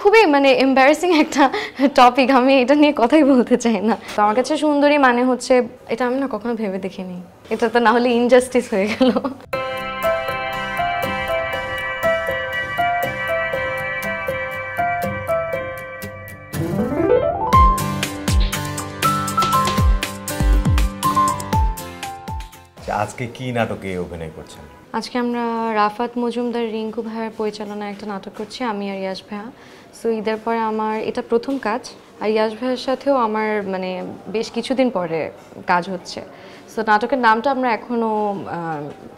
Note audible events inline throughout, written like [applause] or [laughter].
খুবই মানে এম্বারেসিং একটা টপিক আমি এটা নিয়ে কথাই বলতে চাই না তো আমার কাছে সুন্দরী মানে হচ্ছে এটা আমি না কখনো ভেবে দেখিনি এটা তো না হলে ইনজাস্টিস হয়ে গেল আজকে কি নাটকে অভিনয় করছেন আজকে আমরা রাফাত মজুমদার রিঙ্কু ভাইয়ের পরিচালনায় একটা নাটক করছি আমি আর ইয়াস ভাইয়া সো ঈদের পরে আমার এটা প্রথম কাজ আর ইয়াস ভাইয়ের সাথেও আমার মানে বেশ কিছুদিন পরে কাজ হচ্ছে সো নাটকের নামটা আমরা এখনও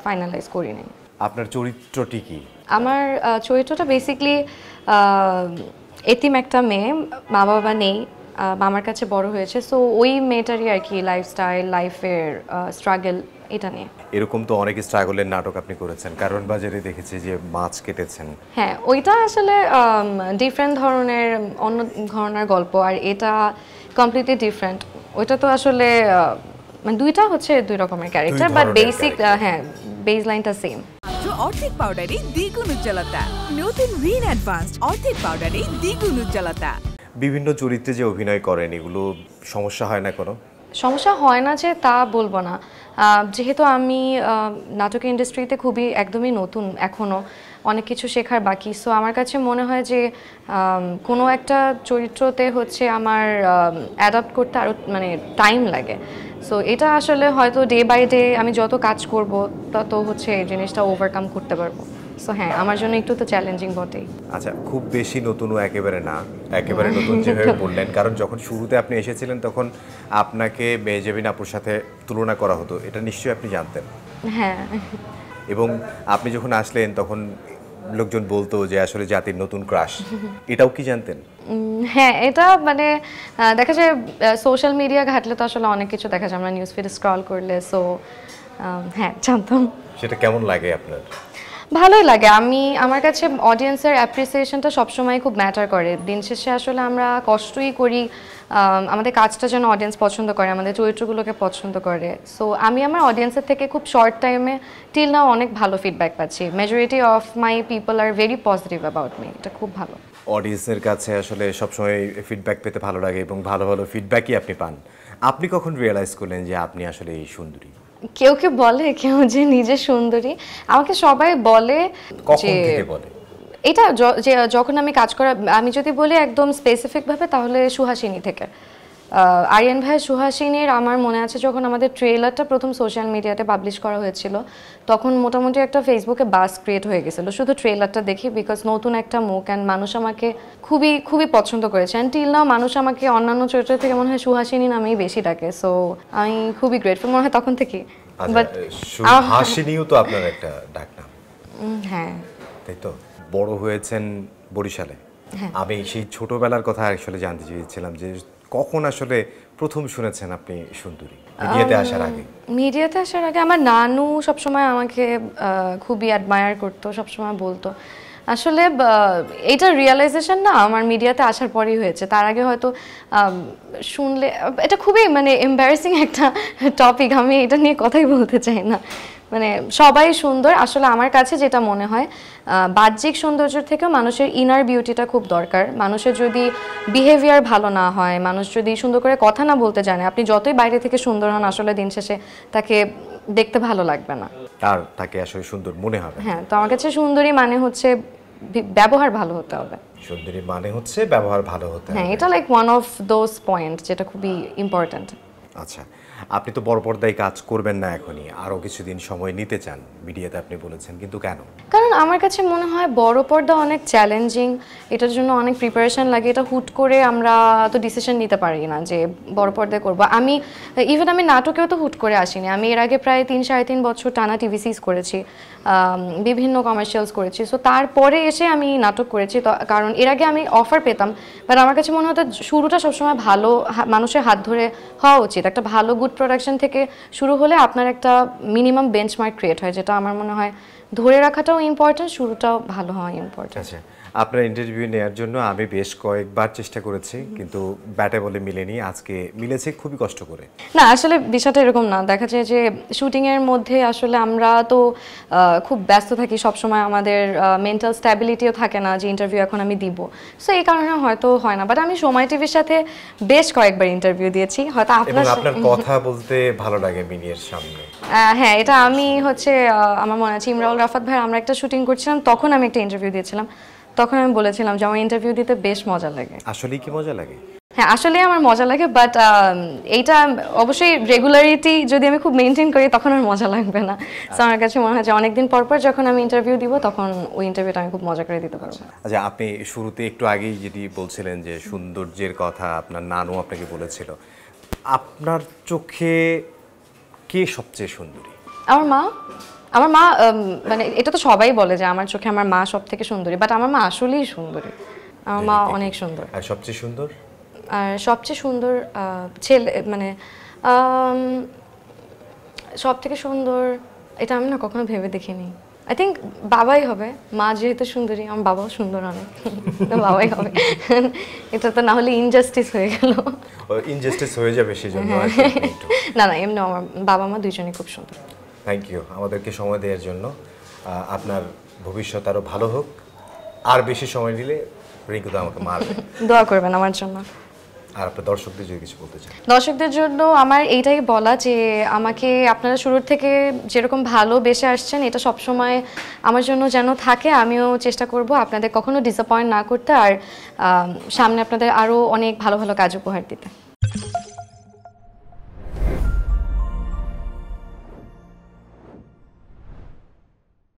ফাইনালাইজ করি নাই আপনার চরিত্রটি কি আমার চরিত্রটা বেসিকলি এতিম একটা মেয়ে মা বাবা নেই আমার কাছে বড় হয়েছে সো ওই মেয়েটারই আর কি লাইফস্টাইল লাইফের স্ট্রাগল এটা নিয়ে এরকম তো অনেক স্ট্রাগলের নাটক আপনি করেছেন কারণ বাজারে দেখেছি যে মাছ কেটেছেন হ্যাঁ ওইটা আসলে ডিফারেন্ট ধরনের অন্য ধরনের গল্প আর এটা কমপ্লিটলি ডিফারেন্ট ওইটা তো আসলে মানে দুইটা হচ্ছে দুই রকমের ক্যারেক্টার বাট বেসিক হ্যাঁ বেস লাইনটা সেম অর্ধেক পাউডারে দ্বিগুণ উজ্জ্বলতা নতুন রিন অ্যাডভান্সড অর্থিক পাউডারে দ্বিগুণ উজ্জ্বলতা বিভিন্ন চরিত্রে যে অভিনয় করেন এগুলো সমস্যা হয় না কোনো সমস্যা হয় না যে তা বলবো না যেহেতু আমি নাটক ইন্ডাস্ট্রিতে খুবই একদমই নতুন এখনও অনেক কিছু শেখার বাকি সো আমার কাছে মনে হয় যে কোনো একটা চরিত্রতে হচ্ছে আমার অ্যাডাপ্ট করতে আরও মানে টাইম লাগে সো এটা আসলে হয়তো ডে বাই ডে আমি যত কাজ করব তত হচ্ছে এই জিনিসটা ওভারকাম করতে পারবো সো হ্যাঁ আমার জন্য একটু তো চ্যালেঞ্জিং বটেই আচ্ছা খুব বেশি নতুনও একেবারে না একেবারে নতুন যেভাবে বললেন কারণ যখন শুরুতে আপনি এসেছিলেন তখন আপনাকে মেজেবিন আপুর সাথে তুলনা করা হতো এটা নিশ্চয়ই আপনি জানতেন হ্যাঁ এবং আপনি যখন আসলেন তখন লোকজন বলতো যে আসলে জাতির নতুন ক্রাশ এটাও কি জানতেন হ্যাঁ এটা মানে দেখা যায় সোশ্যাল মিডিয়া ঘাটলে তো আসলে অনেক কিছু দেখা যায় আমরা নিউজ ফিড স্ক্রল করলে সো হ্যাঁ জানতাম সেটা কেমন লাগে আপনার ভালোই লাগে আমি আমার কাছে অডিয়েন্সের অ্যাপ্রিসিয়েশনটা সবসময় খুব ম্যাটার করে দিন শেষে আসলে আমরা কষ্টই করি আমাদের কাজটা যেন অডিয়েন্স পছন্দ করে আমাদের চরিত্রগুলোকে পছন্দ করে সো আমি আমার অডিয়েন্সের থেকে খুব শর্ট টাইমে টিল নাও অনেক ভালো ফিডব্যাক পাচ্ছি majority of my people are very positive about me এটা খুব ভালো অডিয়েন্সের কাছে আসলে সবসময় ফিডব্যাক পেতে ভালো লাগে এবং ভালো ভালো ফিডব্যাকই আপনি পান আপনি কখন রিয়েলাইজ করলেন যে আপনি আসলে এই সুন্দরী কেউ কে বলে কেউ যে নিজে সুন্দরী আমাকে সবাই বলে যে বলে এটা যখন আমি কাজ করা আমি যদি বলি একদম স্পেসিফিক ভাবে তাহলে সুহাসিনী থেকে আরিয়ান ভাই সুহাসিনীর আমার মনে আছে যখন আমাদের ট্রেলারটা প্রথম সোশ্যাল মিডিয়াতে পাবলিশ করা হয়েছিল তখন মোটামুটি একটা ফেসবুকে বাস ক্রিয়েট হয়ে গেছিলো শুধু ট্রেলারটা দেখি বিকজ নতুন একটা মুখ অ্যান্ড মানুষ আমাকে খুবই খুবই পছন্দ করেছে অ্যান্ড টিল নাও মানুষ আমাকে অন্যান্য চরিত্র থেকে মনে হয় সুহাসিনী নামেই বেশি ডাকে সো আমি খুবই গ্রেটফুল মনে হয় তখন থেকে বাট আচ্ছা, সুহাসিনীও তো আপনার একটা ডাকনাম হ্যাঁ তাই তো বড় হয়েছেন বরিশালে হ্যাঁ। আমি সেই ছোটবেলার কথা আসলে জানতে চেয়েছিলাম যে কখন আসলে প্রথম শুনেছেন আপনি সুন্দরী মিডিয়াতে আসার আগে মিডিয়াতে আসার আগে আমার নানু সবসময় আমাকে খুবই অ্যাডমায়ার করতো সবসময় বলতো আসলে এটা রিয়েলাইজেশন না আমার মিডিয়াতে আসার পরেই হয়েছে তার আগে হয়তো শুনলে এটা খুবই মানে এম্বারেসিং একটা টপিক আমি এটা নিয়ে কথাই বলতে চাই না মানে সবাই সুন্দর আসলে আমার কাছে যেটা মনে হয় বাহ্যিক সৌন্দর্যের থেকে মানুষের ইনার বিউটিটা খুব দরকার মানুষের যদি বিহেভিয়ার ভালো না হয় মানুষ যদি সুন্দর করে কথা না বলতে জানে আপনি যতই বাইরে থেকে সুন্দর হন আসলে দিন শেষে তাকে দেখতে ভালো লাগবে না আর তাকে আসলে সুন্দর মনে হবে হ্যাঁ তো আমার কাছে সুন্দরী মানে হচ্ছে ব্যবহার ভালো হতে হবে সুন্দরী মানে হচ্ছে ব্যবহার ভালো হতে হ্যাঁ এটা like one of those point যেটা খুবই ইম্পর্ট্যান্ট আচ্ছা আপনি তো বড় পর্দায় কাজ করবেন না এখনই আরও কিছুদিন সময় নিতে চান মিডিয়াতে আপনি বলেছেন কিন্তু কেন কারণ আমার কাছে মনে হয় বড় পর্দা অনেক চ্যালেঞ্জিং এটার জন্য অনেক প্রিপারেশন লাগে এটা হুট করে আমরা তো ডিসিশন নিতে পারি না যে বড় পর্দায় করবো আমি ইভেন আমি নাটকেও তো হুট করে আসিনি আমি এর আগে প্রায় তিন সাড়ে তিন বছর টানা টিভি সিজ করেছি বিভিন্ন কমার্শিয়ালস করেছি সো তারপরে এসে আমি নাটক করেছি কারণ এর আগে আমি অফার পেতাম বাট আমার কাছে মনে হতো শুরুটা সবসময় ভালো মানুষের হাত ধরে হওয়া উচিত একটা ভালো গুড ফুড প্রোডাকশন থেকে শুরু হলে আপনার একটা মিনিমাম বেঞ্চমার্ক ক্রিয়েট হয় যেটা আমার মনে হয় ধরে রাখাটাও ইম্পর্টেন্ট শুরুটাও ভালো হওয়া ইম্পর্টেন্ট আচ্ছা আপনার ইন্টারভিউ নেওয়ার জন্য আমি বেশ কয়েকবার চেষ্টা করেছি কিন্তু ব্যাটে বলে মিলেনি আজকে মিলেছে খুবই কষ্ট করে না আসলে বিষয়টা এরকম না দেখা যায় যে শুটিংয়ের মধ্যে আসলে আমরা তো খুব ব্যস্ত থাকি সবসময় আমাদের মেন্টাল স্ট্যাবিলিটিও থাকে না যে ইন্টারভিউ এখন আমি দিব সো এই কারণে হয়তো হয় না বাট আমি সময় টিভির সাথে বেশ কয়েকবার ইন্টারভিউ দিয়েছি হয়তো আপনার আপনার কথা বলতে ভালো লাগে মিনিয়ের সামনে হ্যাঁ এটা আমি হচ্ছে আমার মনে আছে ইমরাউল রাফাত ভাই আমরা একটা শুটিং করছিলাম তখন আমি একটা ইন্টারভিউ দিয়েছিলাম তখন আমি বলেছিলাম যে আমার ইন্টারভিউ দিতে বেশ মজা লাগে আসলে কি মজা লাগে হ্যাঁ আসলে আমার মজা লাগে বাট um, এইটা অবশ্যই রেগুলারিটি যদি আমি খুব মেনটেন করি তখন আর মজা লাগবে না সো আমার কাছে মনে হয় যে অনেকদিন পর পর যখন আমি ইন্টারভিউ দিব তখন ওই ইন্টারভিউটা আমি খুব মজা করে দিতে পারবো আচ্ছা আপনি শুরুতে একটু আগেই যেটি বলছিলেন যে সৌন্দর্যের কথা আপনার নানু আপনাকে বলেছিল আপনার চোখে কে সবচেয়ে সুন্দরী আমার মা আমার মা মানে এটা তো সবাই বলে যে আমার চোখে আমার মা সব থেকে সুন্দরী বাট আমার মা আসলেই সুন্দরী আমার মা অনেক সুন্দর আর সবচেয়ে সুন্দর আর সবচেয়ে সুন্দর ছেলে মানে সব থেকে সুন্দর এটা আমি না কখনো ভেবে দেখিনি আই থিঙ্ক বাবাই হবে মা যেহেতু সুন্দরী আমার বাবাও সুন্দর অনেক বাবাই হবে এটা তো না হলে ইনজাস্টিস হয়ে গেল ইনজাস্টিস হয়ে যাবে জন্য হ্যাঁ। না না এমনি আমার বাবা মা দুইজনই খুব সুন্দর থ্যাংক ইউ আমাদেরকে সময় দেওয়ার জন্য আপনার ভবিষ্যৎ আরও ভালো হোক আর বেশি সময় দিলে রিঙ্কু আমাকে মার [laughs] দোয়া করবেন আমার জন্য আর আপনার দর্শকদের যদি কিছু বলতে চান দর্শকদের জন্য আমার এইটাই বলা যে আমাকে আপনারা শুরুর থেকে যেরকম ভালোবেসে আসছেন এটা সবসময় আমার জন্য যেন থাকে আমিও চেষ্টা করব আপনাদের কখনো ডিসঅ্যাপয়েন্ট না করতে আর সামনে আপনাদের আরও অনেক ভালো ভালো কাজ উপহার দিতে